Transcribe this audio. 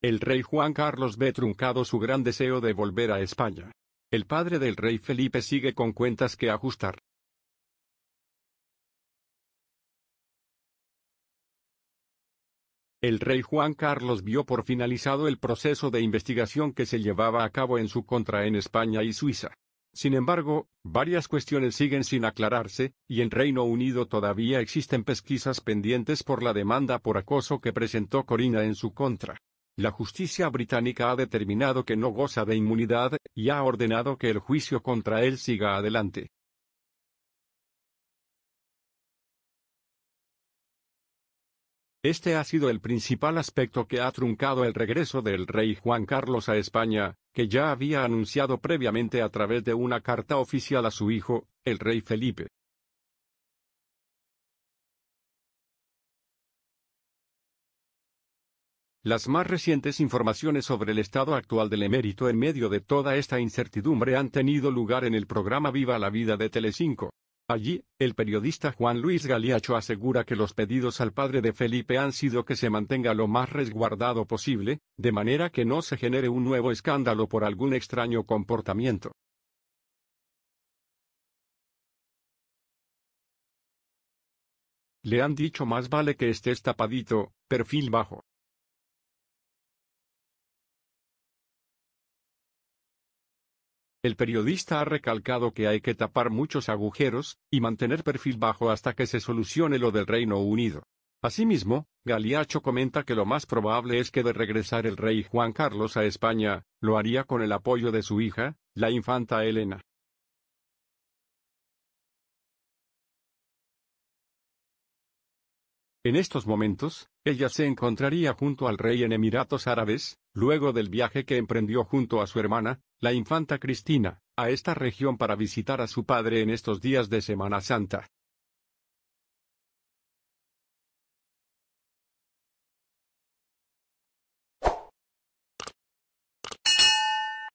El rey Juan Carlos ve truncado su gran deseo de volver a España. El padre del rey Felipe sigue con cuentas que ajustar. El rey Juan Carlos vio por finalizado el proceso de investigación que se llevaba a cabo en su contra en España y Suiza. Sin embargo, varias cuestiones siguen sin aclararse, y en Reino Unido todavía existen pesquisas pendientes por la demanda por acoso que presentó Corina en su contra. La justicia británica ha determinado que no goza de inmunidad, y ha ordenado que el juicio contra él siga adelante. Este ha sido el principal aspecto que ha truncado el regreso del rey Juan Carlos a España, que ya había anunciado previamente a través de una carta oficial a su hijo, el rey Felipe. Las más recientes informaciones sobre el estado actual del emérito en medio de toda esta incertidumbre han tenido lugar en el programa Viva la Vida de Telecinco. Allí, el periodista Juan Luis Galiacho asegura que los pedidos al padre de Felipe han sido que se mantenga lo más resguardado posible, de manera que no se genere un nuevo escándalo por algún extraño comportamiento. Le han dicho más vale que esté tapadito, perfil bajo. El periodista ha recalcado que hay que tapar muchos agujeros, y mantener perfil bajo hasta que se solucione lo del Reino Unido. Asimismo, Galiacho comenta que lo más probable es que de regresar el rey Juan Carlos a España, lo haría con el apoyo de su hija, la infanta Elena. En estos momentos, ella se encontraría junto al rey en Emiratos Árabes, luego del viaje que emprendió junto a su hermana, la infanta Cristina, a esta región para visitar a su padre en estos días de Semana Santa.